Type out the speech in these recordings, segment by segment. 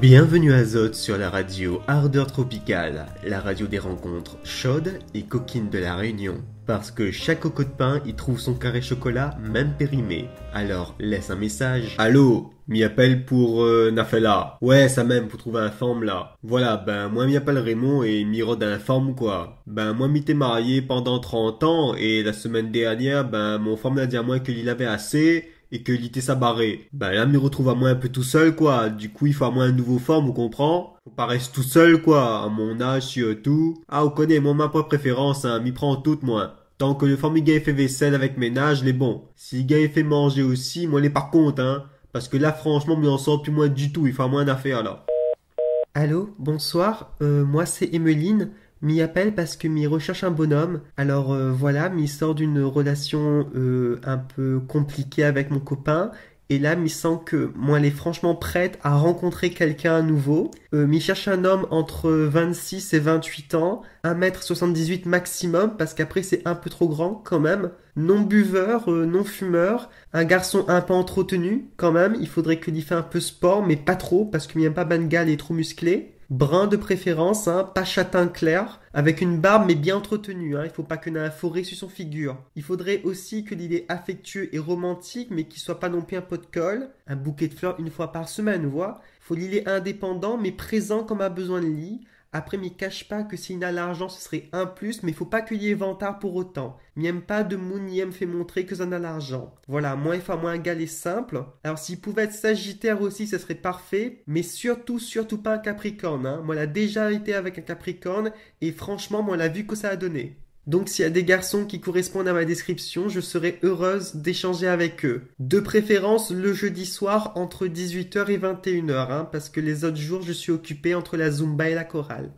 Bienvenue à Zot sur la radio Ardeur Tropicale, la radio des rencontres chaudes et coquines de la Réunion. Parce que chaque coco de pain y trouve son carré chocolat, même périmé. Alors laisse un message. Allô, m'y appelle pour euh, Nafela. Ouais, ça même, pour trouver un femme là. Voilà, ben moi m'y appelle Raymond et m'y rode un femme forme quoi. Ben moi m'étais marié pendant 30 ans et la semaine dernière, ben mon femme l'a dit à moi qu'il avait assez et que l'été barré. Bah là, me retrouve à moi un peu tout seul, quoi. Du coup, il faut à moins un nouveau forme, vous comprend on rester tout seul, quoi. À mon âge, euh, tout Ah, on connaît, moi, ma propre préférence, hein. M'y prend toute, moi. Tant que le formiga fait vaisselle avec ménage, les bon. Si le fait manger aussi, moi, les par contre, hein. Parce que là, franchement, mais en sort plus moins du tout. Il faut à d'affaires alors. là. Allô, bonsoir. Euh, moi, c'est Emmeline m'y appelle parce que m'y recherche un bonhomme. Alors euh, voilà, m'y sort d'une relation euh, un peu compliquée avec mon copain. Et là, m'y sent que moi, elle est franchement prête à rencontrer quelqu'un nouveau. Euh, m'y cherche un homme entre 26 et 28 ans, 1m78 maximum, parce qu'après c'est un peu trop grand quand même. Non buveur, non fumeur, un garçon un peu entretenu quand même. Il faudrait qu'il fasse un peu sport, mais pas trop, parce que m'y aime pas Bangal et trop musclé brun de préférence, hein, pas châtain clair, avec une barbe mais bien entretenue, hein, il faut pas que un forêt sur son figure. Il faudrait aussi que l'idée affectueux et romantique mais qu'il soit pas non plus un pot de colle, un bouquet de fleurs une fois par semaine, vois. Faut l'idée indépendant mais présent comme a besoin de lit, après, m'y cache pas que s'il a l'argent, ce serait un plus, mais il faut pas qu'il y ait ventard pour autant. M'y aime pas de moon, m'y fait montrer que ça a l'argent. Voilà, moins F moins égal est simple. Alors s'il pouvait être Sagittaire aussi, ce serait parfait, mais surtout, surtout pas un Capricorne. Hein. Moi, l'a déjà été avec un Capricorne, et franchement, moi, l'a vu que ça a donné. Donc s'il y a des garçons qui correspondent à ma description, je serai heureuse d'échanger avec eux. De préférence le jeudi soir entre 18h et 21h, hein, parce que les autres jours je suis occupé entre la Zumba et la chorale.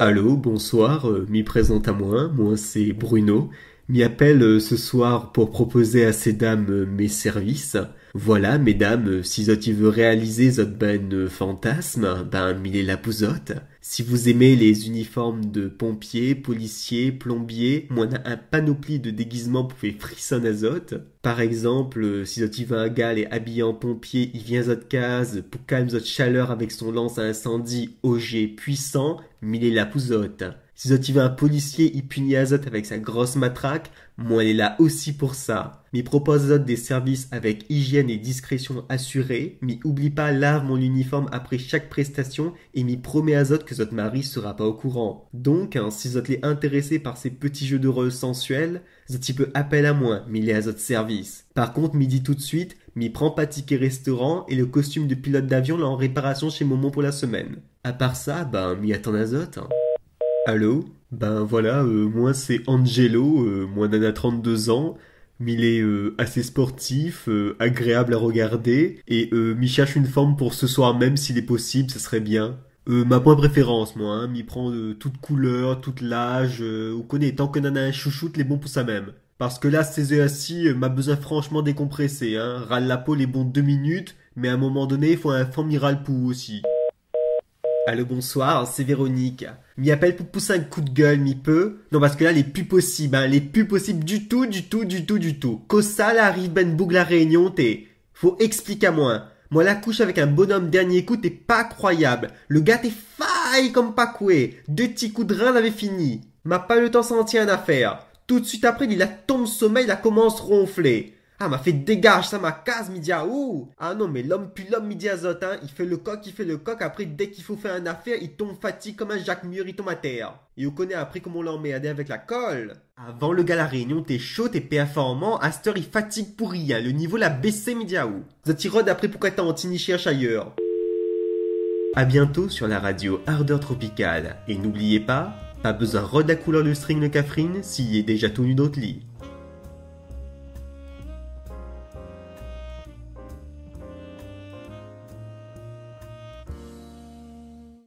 Allô, bonsoir, euh, m'y présente à moi, moi c'est Bruno, m'y appelle euh, ce soir pour proposer à ces dames euh, mes services. Voilà, mesdames, euh, si zot veut réaliser zot ben fantasme, ben mille la pouzotte. Si vous aimez les uniformes de pompiers, policiers, plombiers, moi a un panoplie de déguisements vous frissonner zot. Par exemple, si zot veut un gars est habillé en pompier, il vient zot case, pour calmer zot chaleur avec son lance à incendie, jet puissant, mille la pouzotte. Si Zot un policier, il punit azote avec sa grosse matraque, moi elle est là aussi pour ça. Mais propose Azot des services avec hygiène et discrétion assurée, mais oublie pas lave mon uniforme après chaque prestation et m'y promet azote que votre mari sera pas au courant. Donc, hein, si zot êtes intéressé par ces petits jeux de rôle sensuels, Zot peut appel à moi, mais il est service. Par contre, midi tout de suite, m'y prend pas ticket restaurant et le costume de pilote d'avion là en réparation chez Momo pour la semaine. À part ça, ben, m'y attend azote. Hein. Allô Ben voilà, euh, moi c'est Angelo, euh, moi nana 32 ans, mais il est euh, assez sportif, euh, agréable à regarder, et m'y cherche une forme pour ce soir même s'il est possible, ça serait bien. ma point préférence, moi, hein, m'y prend toute couleur, toute l'âge, ou connaît tant que nana chouchoute les bons pour ça même. Parce que là, ces œufs assis m'a besoin franchement décompressé, hein, râle la peau les bons deux minutes, mais à un moment donné, il faut un formidable pou aussi. Allo, bonsoir, c'est Véronique. M'y appelle pour pousser un coup de gueule, mi peu Non, parce que là, les plus possible, hein, les plus possible du tout, du tout, du tout, du tout. Qu'au la arrive Ben Boug, la réunion, t'es. Faut expliquer à moi. Hein. Moi, la couche avec un bonhomme dernier coup, t'es pas croyable. Le gars, t'es faille comme pas coué. Deux petits coups de rein, l'avait fini. M'a pas eu le temps de sentir à affaire Tout de suite après, il a tombe sommeil, il a commence ronfler. Ah, m'a fait dégage, ça m'a casse, midiaou Ah non, mais l'homme puis l'homme, Midia hein. Il fait le coq, il fait le coq. Après, dès qu'il faut faire un affaire, il tombe fatigué comme un Jacques Mur, il tombe à terre. Et on connaît après comment on l'a avec la colle. Avant le gars la réunion, t'es chaud, t'es performant. Astor, il fatigue pour rien. Le niveau l'a baissé, Midiaou. Zatirod, après, pourquoi Tarantini cherche ailleurs A bientôt sur la radio Ardeur Tropicale. Et n'oubliez pas, pas besoin de à couleur le string le cafrine s'il est déjà tout nu d'autre lit.